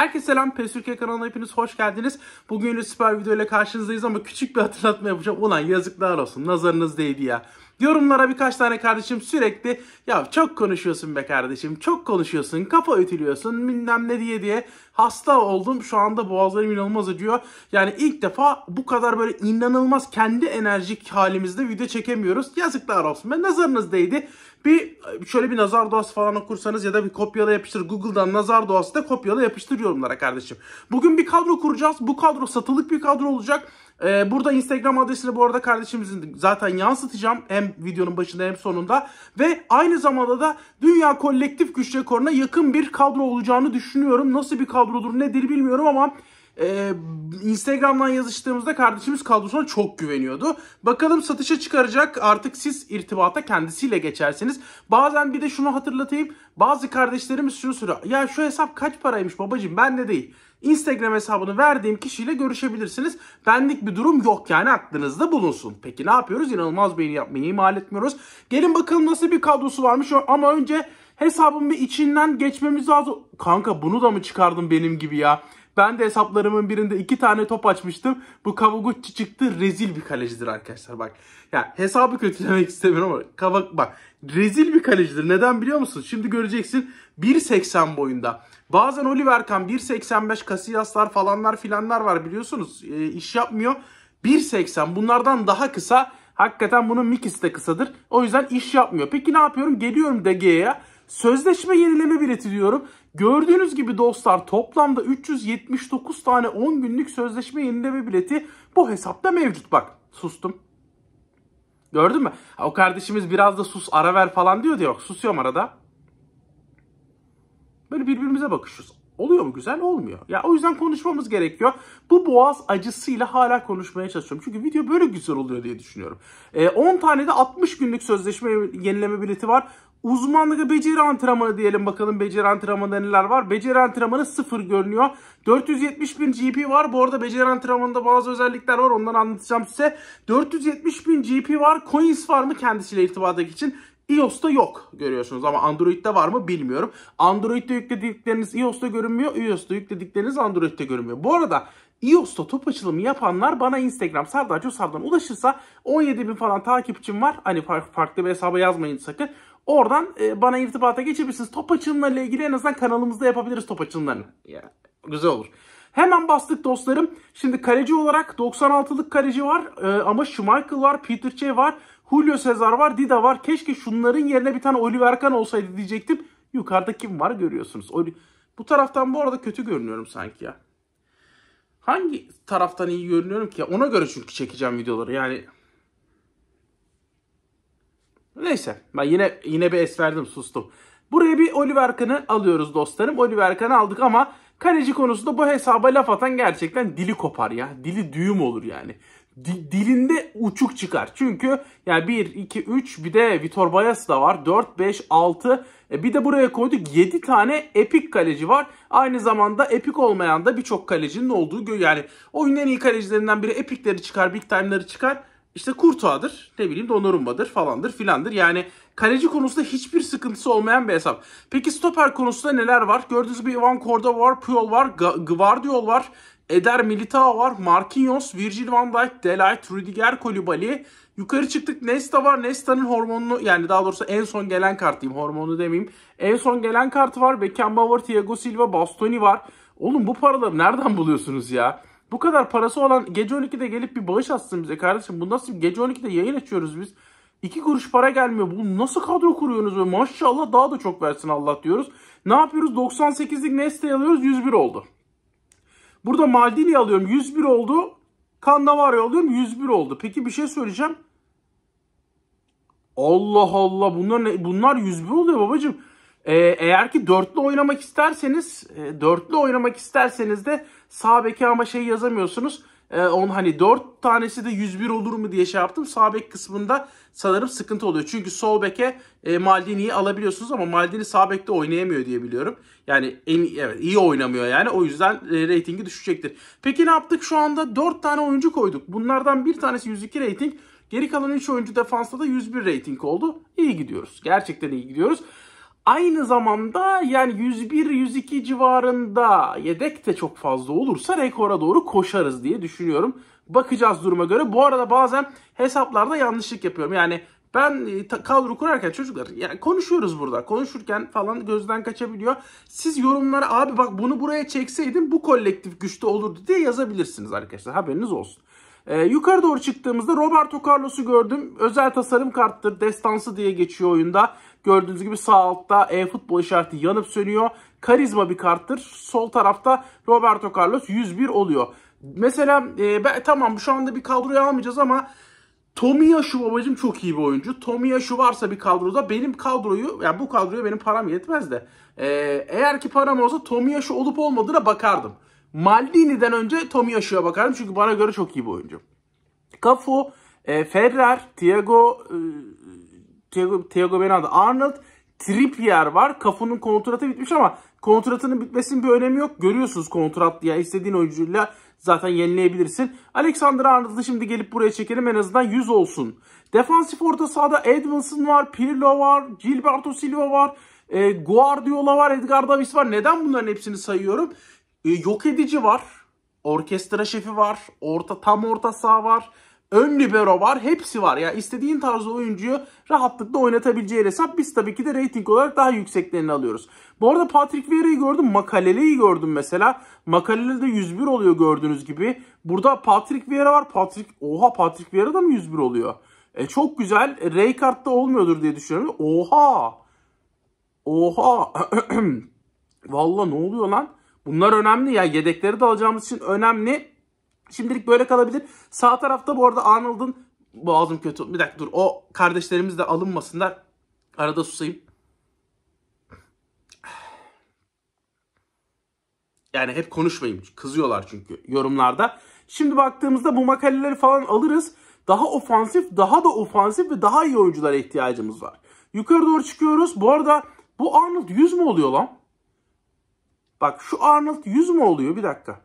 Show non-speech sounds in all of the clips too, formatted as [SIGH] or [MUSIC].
Herkese selam. Pesürke kanalına hepiniz hoş geldiniz. Bugün süper video ile karşınızdayız ama küçük bir hatırlatma yapacağım. Ulan yazıklar olsun. Nazarınız değdi ya. Yorumlara birkaç tane kardeşim sürekli ya çok konuşuyorsun be kardeşim çok konuşuyorsun kafa ötülüyorsun bilmem ne diye diye hasta oldum şu anda boğazlarım inanılmaz acıyor. Yani ilk defa bu kadar böyle inanılmaz kendi enerjik halimizde video çekemiyoruz. Yazıklar olsun be nazarınız değdi. Bir şöyle bir nazar doğası falan okursanız ya da bir kopyala yapıştır Google'dan nazar doğası da kopyala yapıştır yorumlara kardeşim. Bugün bir kadro kuracağız. Bu kadro satılık bir kadro olacak. Ee, burada Instagram adresini bu arada kardeşimizin zaten yansıtacağım. Hem videonun başında hem sonunda. Ve aynı zamanda da dünya kolektif güç rekoruna yakın bir kadro olacağını düşünüyorum. Nasıl bir kadrodur nedir bilmiyorum ama ee, Instagram'dan yazıştığımızda kardeşimiz kadrosuna çok güveniyordu. Bakalım satışa çıkaracak. Artık siz irtibata kendisiyle geçersiniz. Bazen bir de şunu hatırlatayım. Bazı kardeşlerimiz şunu soruyor. Ya şu hesap kaç paraymış babacığım ben de değil. Instagram hesabını verdiğim kişiyle görüşebilirsiniz. Benlik bir durum yok yani aklınızda bulunsun. Peki ne yapıyoruz? İnanılmaz bir yapmayı imal etmiyoruz. Gelin bakalım nasıl bir kadrosu varmış ama önce hesabın bir içinden geçmemiz lazım. Kanka bunu da mı çıkardın benim gibi ya? Ben de hesaplarımın birinde iki tane top açmıştım. Bu Kawaguchi çıktı. Rezil bir kalecidir arkadaşlar bak. Ya hesabı kötülemek istemiyorum ama Kavak bak rezil bir kalecidir. Neden biliyor musun? Şimdi göreceksin 1.80 boyunda. Bazen Oliver Kahn 1.85 Casillas'lar falanlar filanlar var biliyorsunuz. E, iş yapmıyor. 1.80 bunlardan daha kısa. Hakikaten bunun Mikis de kısadır. O yüzden iş yapmıyor. Peki ne yapıyorum? Geliyorum DG'ye. Sözleşme yenileme bileti diyorum. Gördüğünüz gibi dostlar toplamda 379 tane 10 günlük sözleşme yenileme bileti bu hesapta mevcut. Bak sustum. Gördün mü? Ha, o kardeşimiz biraz da sus ara ver falan diyor diyor. Susuyorum arada. Böyle birbirimize bakışıyoruz. Oluyor mu güzel? Olmuyor. Ya o yüzden konuşmamız gerekiyor. Bu boğaz acısıyla hala konuşmaya çalışıyorum. Çünkü video böyle güzel oluyor diye düşünüyorum. E, ee, 10 tane de 60 günlük sözleşme yenileme bileti var. Uzmanlığı beceri antrenmanı diyelim bakalım beceri antrenmanında neler var. Beceri antrenmanı sıfır görünüyor. 470 bin GP var. Bu arada beceri antrenmanında bazı özellikler var. Ondan anlatacağım size. 470 bin GP var. Coins var mı kendisiyle irtibadak için? iOS'ta yok görüyorsunuz ama Android'de var mı bilmiyorum. Android'de yükledikleriniz iOS'ta görünmüyor. iOS'ta yükledikleriniz Android'de görünmüyor. Bu arada iOS'ta top açılımı yapanlar bana Instagram Serdar Cosar'dan ulaşırsa 17 bin falan takipçim var. Hani farklı bir hesaba yazmayın sakın. Oradan e, bana irtibata geçebilirsiniz. Top açılımlarıyla ilgili en azından kanalımızda yapabiliriz top açılımlarını. Yani güzel olur. Hemen bastık dostlarım. Şimdi kaleci olarak 96'lık kaleci var. Ee, ama Schmeichel var, Peter Che var. Julio Cesar var, Dida var. Keşke şunların yerine bir tane Oliver Kahn olsaydı diyecektim. Yukarıda kim var görüyorsunuz. Bu taraftan bu arada kötü görünüyorum sanki ya. Hangi taraftan iyi görünüyorum ki? Ona göre çünkü çekeceğim videoları. Yani Neyse ben yine yine bir es verdim sustum. Buraya bir Oliver Kahn'ı alıyoruz dostlarım. Oliver Kahn'ı aldık ama kaleci konusunda bu hesaba laf atan gerçekten dili kopar ya. Dili düğüm olur yani dilinde uçuk çıkar. Çünkü yani 1, 2, 3 bir de Vitor Bayas da var. 4, 5, 6 e bir de buraya koyduk 7 tane epik kaleci var. Aynı zamanda epik olmayan da birçok kalecinin olduğu yani oyunun en iyi kalecilerinden biri epikleri çıkar, big time'ları çıkar. İşte Kurtuğa'dır, ne bileyim Donnarumma'dır falandır filandır. Yani kaleci konusunda hiçbir sıkıntısı olmayan bir hesap. Peki stoper konusunda neler var? Gördüğünüz gibi Ivan Korda var, Puyol var, Guardiol var. Eder Militao var. Marquinhos, Virgil van Dijk, Delight, Rüdiger Kolibali. Yukarı çıktık Nesta var. Nesta'nın hormonunu yani daha doğrusu en son gelen kart diyeyim hormonu demeyeyim. En son gelen kartı var. Beckenbauer, Thiago Silva, Bastoni var. Oğlum bu paraları nereden buluyorsunuz ya? Bu kadar parası olan gece 12'de gelip bir bağış atsın bize kardeşim. Bu nasıl gece 12'de yayın açıyoruz biz. İki kuruş para gelmiyor. Bu nasıl kadro kuruyorsunuz? Böyle? Maşallah daha da çok versin Allah diyoruz. Ne yapıyoruz? 98'lik Nesta'yı alıyoruz 101 oldu. Burada Maldini alıyorum 101 oldu. Cannavaro alıyorum 101 oldu. Peki bir şey söyleyeceğim. Allah Allah bunlar ne? bunlar 101 oluyor babacığım. Ee, eğer ki dörtlü oynamak isterseniz, e, dörtlü oynamak isterseniz de sağ beke ama şey yazamıyorsunuz. E, on hani 4 tanesi de 101 olur mu diye şey yaptım. Sağ bek kısmında sanırım sıkıntı oluyor. Çünkü sol beke e, Maldini'yi alabiliyorsunuz ama Maldini sağ bekte oynayamıyor diye biliyorum. Yani en evet iyi oynamıyor yani. O yüzden e, reytingi düşecektir. Peki ne yaptık? Şu anda 4 tane oyuncu koyduk. Bunlardan bir tanesi 102 reyting. Geri kalan 3 oyuncu defansta da 101 reyting oldu. İyi gidiyoruz. Gerçekten iyi gidiyoruz. Aynı zamanda yani 101-102 civarında yedek de çok fazla olursa rekora doğru koşarız diye düşünüyorum. Bakacağız duruma göre. Bu arada bazen hesaplarda yanlışlık yapıyorum. Yani ben e, kadro kurarken çocuklar yani konuşuyoruz burada. Konuşurken falan gözden kaçabiliyor. Siz yorumlara abi bak bunu buraya çekseydin bu kolektif güçte olurdu diye yazabilirsiniz arkadaşlar. Haberiniz olsun. E, yukarı doğru çıktığımızda Roberto Carlos'u gördüm. Özel tasarım karttır. Destansı diye geçiyor oyunda. Gördüğünüz gibi sağ altta e-futbol işareti yanıp sönüyor. Karizma bir karttır. Sol tarafta Roberto Carlos 101 oluyor. Mesela e, ben, tamam şu anda bir kadroya almayacağız ama Tomiya şu babacım çok iyi bir oyuncu. Tomiya şu varsa bir kadroda benim kadroyu, yani bu kadroya benim param yetmez de. E, eğer ki param olsa Tomiya şu olup olmadığına bakardım. Maldini'den önce Tommy Yoshi'ye bakarım çünkü bana göre çok iyi bir oyuncu. Cafu, e, Ferrer, Thiago, e, Thiago, Thiago Benado, Arnold, Trippier var. Cafu'nun kontratı bitmiş ama kontratının bitmesinin bir önemi yok. Görüyorsunuz kontrat ya istediğin oyuncuyla zaten yenileyebilirsin. Alexander Arnold'ı şimdi gelip buraya çekelim en azından 100 olsun. Defansif orta sahada Edmondson var, Pirlo var, Gilberto Silva var, e, Guardiola var, Edgar Davis var. Neden bunların hepsini sayıyorum? e, yok edici var. Orkestra şefi var. Orta tam orta sağ var. Ön libero var. Hepsi var. Ya yani istediğin tarzda oyuncuyu rahatlıkla oynatabileceği hesap. Biz tabii ki de reyting olarak daha yükseklerini alıyoruz. Bu arada Patrick Vieira'yı gördüm. Makalele'yi gördüm mesela. Makaleli'de de 101 oluyor gördüğünüz gibi. Burada Patrick Vieira var. Patrick Oha Patrick Vieira da mı 101 oluyor? E, çok güzel. E, Raycard'da olmuyordur diye düşünüyorum. Oha! Oha! [CLEARS THROAT] Valla ne oluyor lan? Bunlar önemli ya. Yedekleri de alacağımız için önemli. Şimdilik böyle kalabilir. Sağ tarafta bu arada Arnold'un boğazım kötü. Bir dakika dur. O kardeşlerimiz de alınmasınlar. Arada susayım. Yani hep konuşmayayım. Kızıyorlar çünkü yorumlarda. Şimdi baktığımızda bu makaleleri falan alırız. Daha ofansif, daha da ofansif ve daha iyi oyunculara ihtiyacımız var. Yukarı doğru çıkıyoruz. Bu arada bu Arnold 100 mü oluyor lan? Bak şu Arnold 100 mü oluyor? Bir dakika.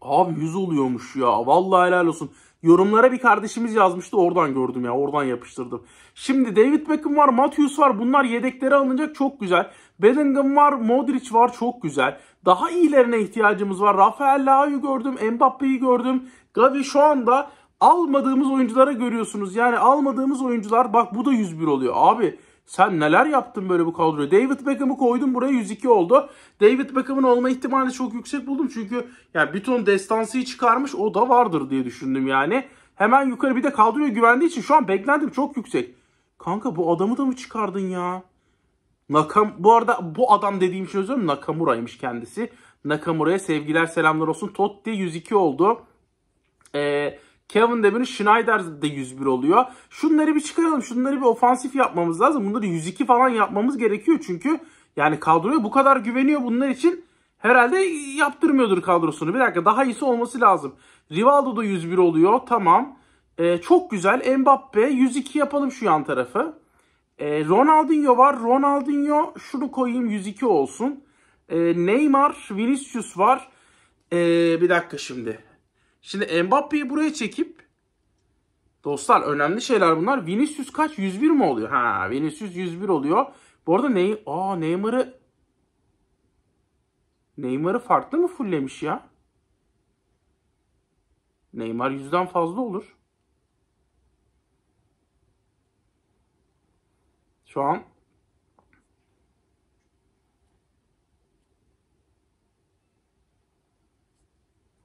Abi 100 oluyormuş ya. Vallahi helal olsun. Yorumlara bir kardeşimiz yazmıştı. Oradan gördüm ya. Oradan yapıştırdım. Şimdi David Beckham var. Matthews var. Bunlar yedekleri alınacak. Çok güzel. Bellingham var. Modric var. Çok güzel. Daha iyilerine ihtiyacımız var. Rafael Leao'yu gördüm. Mbappe'yi gördüm. Gavi şu anda almadığımız oyunculara görüyorsunuz. Yani almadığımız oyuncular bak bu da 101 oluyor. Abi sen neler yaptın böyle bu kadroya? David Beckham'ı koydum buraya 102 oldu. David Beckham'ın olma ihtimali çok yüksek buldum. Çünkü yani bir ton destansıyı çıkarmış o da vardır diye düşündüm yani. Hemen yukarı bir de kadroya güvendiği için şu an beklentim çok yüksek. Kanka bu adamı da mı çıkardın ya? Nakam bu arada bu adam dediğim şey özür Nakamura'ymış kendisi. Nakamura'ya sevgiler selamlar olsun. Totti 102 oldu. Ee, Kevin De Bruyne, Schneider de 101 oluyor. Şunları bir çıkaralım. Şunları bir ofansif yapmamız lazım. Bunları 102 falan yapmamız gerekiyor çünkü yani kadroya bu kadar güveniyor bunlar için. Herhalde yaptırmıyordur kadrosunu. Bir dakika daha iyisi olması lazım. Rivaldo da 101 oluyor. Tamam. Ee, çok güzel. Mbappe 102 yapalım şu yan tarafı. Ee, Ronaldinho var. Ronaldinho şunu koyayım 102 olsun. Ee, Neymar, Vinicius var. Ee, bir dakika şimdi. Şimdi Mbappe'yi buraya çekip dostlar önemli şeyler bunlar. Vinicius kaç? 101 mi oluyor? Ha Vinicius 101 oluyor. Bu arada Ney Aa, Neymar'ı Neymar'ı farklı mı fulllemiş ya? Neymar yüzden fazla olur. Şu an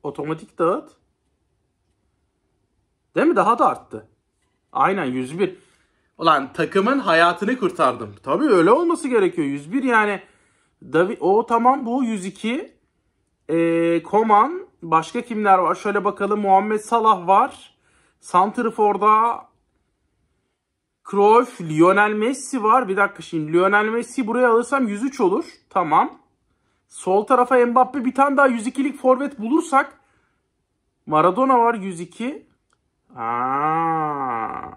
otomatik dağıt. Değil mi? Daha da arttı. Aynen 101. Ulan takımın hayatını kurtardım. Tabii öyle olması gerekiyor. 101 yani Davi, o tamam bu 102. E, ee, Koman başka kimler var? Şöyle bakalım Muhammed Salah var. Santrifor'da Cruyff, Lionel Messi var. Bir dakika şimdi Lionel Messi buraya alırsam 103 olur. Tamam. Sol tarafa Mbappe bir tane daha 102'lik forvet bulursak Maradona var 102. Aa.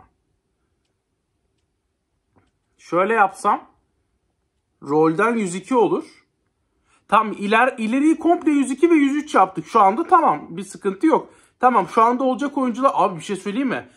Şöyle yapsam rolden 102 olur. Tam iler ileriyi komple 102 ve 103 yaptık. Şu anda tamam bir sıkıntı yok. Tamam şu anda olacak oyuncular abi bir şey söyleyeyim mi?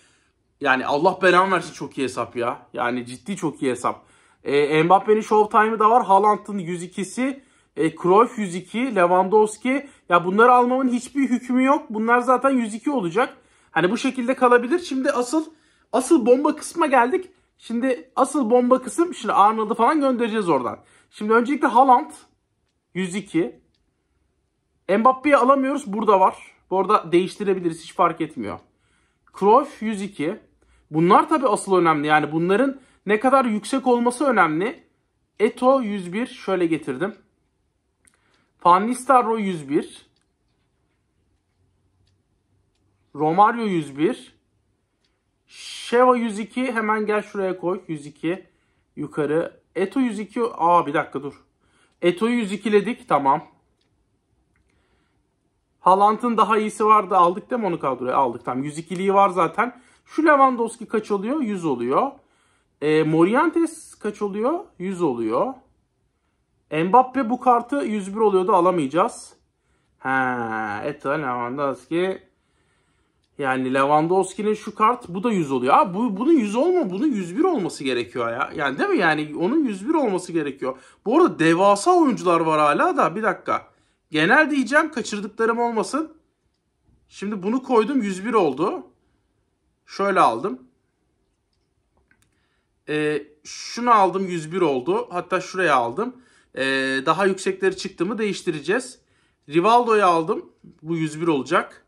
Yani Allah belanı versin çok iyi hesap ya. Yani ciddi çok iyi hesap. E, Mbappe'nin Showtime'ı da var. Haaland'ın 102'si. E, Cruyff 102. Lewandowski. Ya bunları almamın hiçbir hükmü yok. Bunlar zaten 102 olacak. Hani bu şekilde kalabilir. Şimdi asıl asıl bomba kısma geldik. Şimdi asıl bomba kısım şimdi Arnold'u falan göndereceğiz oradan. Şimdi öncelikle Haaland 102. Mbappe'yi alamıyoruz. Burada var. Bu arada değiştirebiliriz. Hiç fark etmiyor. Cruyff 102. Bunlar tabii asıl önemli. Yani bunların ne kadar yüksek olması önemli. Eto 101. Şöyle getirdim. Van Nistelrooy 101. Romario 101. Sheva 102 hemen gel şuraya koy 102 yukarı. Eto 102 aa bir dakika dur. Eto'yu 102'ledik tamam. Haaland'ın daha iyisi vardı aldık değil mi onu kadroya aldık tamam 102'liği var zaten. Şu Lewandowski kaç oluyor? 100 oluyor. E, Morientes kaç oluyor? 100 oluyor. Mbappe bu kartı 101 oluyordu alamayacağız. He, Eto Lewandowski yani Lewandowski'nin şu kart bu da 100 oluyor. Abi bu, bunun 100 olma bunun 101 olması gerekiyor ya. Yani değil mi yani onun 101 olması gerekiyor. Bu arada devasa oyuncular var hala da bir dakika. Genel diyeceğim kaçırdıklarım olmasın. Şimdi bunu koydum 101 oldu. Şöyle aldım. Ee, şunu aldım 101 oldu. Hatta şuraya aldım. Ee, daha yüksekleri çıktı mı değiştireceğiz. Rivaldo'yu aldım. Bu 101 olacak.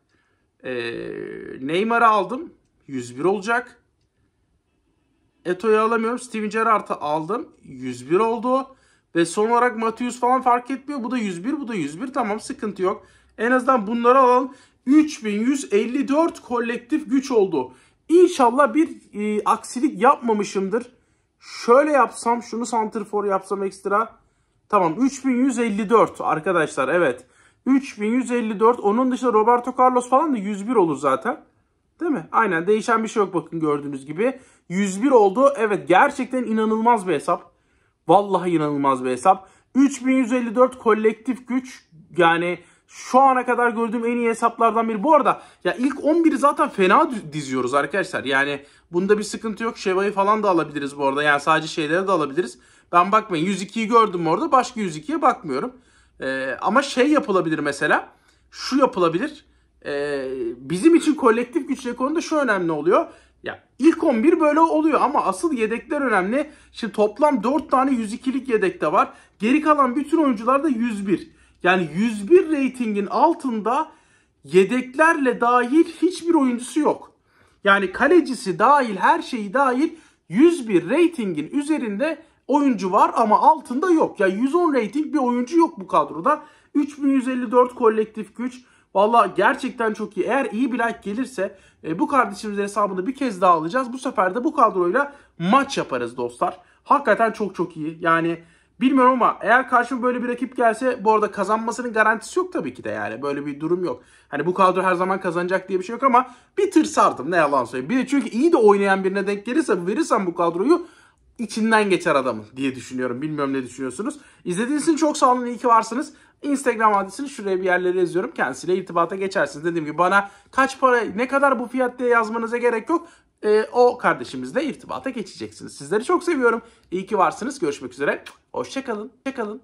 Ee, Neymar'ı aldım. 101 olacak. Eto'yu alamıyorum. Steven Gerrard'ı aldım. 101 oldu. Ve son olarak Matthews falan fark etmiyor. Bu da 101, bu da 101. Tamam sıkıntı yok. En azından bunları alalım. 3154 kolektif güç oldu. İnşallah bir e, aksilik yapmamışımdır. Şöyle yapsam, şunu santrfor yapsam ekstra. Tamam 3154 arkadaşlar evet. 3154. Onun dışında Roberto Carlos falan da 101 olur zaten. Değil mi? Aynen değişen bir şey yok bakın gördüğünüz gibi. 101 oldu. Evet gerçekten inanılmaz bir hesap. Vallahi inanılmaz bir hesap. 3154 kolektif güç yani şu ana kadar gördüğüm en iyi hesaplardan biri. Bu arada ya ilk 11'i zaten fena diziyoruz arkadaşlar. Yani bunda bir sıkıntı yok. Şeva'yı falan da alabiliriz bu arada. Yani sadece şeylere de alabiliriz. Ben bakmayın 102'yi gördüm orada. Başka 102'ye bakmıyorum. E, ama şey yapılabilir mesela. Şu yapılabilir. E, bizim için kolektif güç rekorunda şu önemli oluyor. Ya ilk 11 böyle oluyor ama asıl yedekler önemli. Şimdi toplam 4 tane 102'lik yedekte var. Geri kalan bütün oyuncular da 101. Yani 101 reytingin altında yedeklerle dahil hiçbir oyuncusu yok. Yani kalecisi dahil her şeyi dahil 101 reytingin üzerinde oyuncu var ama altında yok. Ya 110 rating bir oyuncu yok bu kadroda. 3154 kolektif güç. Valla gerçekten çok iyi. Eğer iyi bir like gelirse e, bu kardeşimizin hesabını bir kez daha alacağız. Bu sefer de bu kadroyla maç yaparız dostlar. Hakikaten çok çok iyi. Yani bilmiyorum ama eğer karşıma böyle bir rakip gelse bu arada kazanmasının garantisi yok tabii ki de yani. Böyle bir durum yok. Hani bu kadro her zaman kazanacak diye bir şey yok ama bir tır sardım ne yalan söyleyeyim. Bir de çünkü iyi de oynayan birine denk gelirse verirsem bu kadroyu içinden geçer adamın diye düşünüyorum. Bilmiyorum ne düşünüyorsunuz. İzlediğiniz için çok sağ olun. İyi ki varsınız. Instagram adresini şuraya bir yerlere yazıyorum. Kendisiyle irtibata geçersiniz. Dediğim gibi bana kaç para, ne kadar bu fiyat diye yazmanıza gerek yok. E, o kardeşimizle irtibata geçeceksiniz. Sizleri çok seviyorum. İyi ki varsınız. Görüşmek üzere. Hoşçakalın. Hoşçakalın.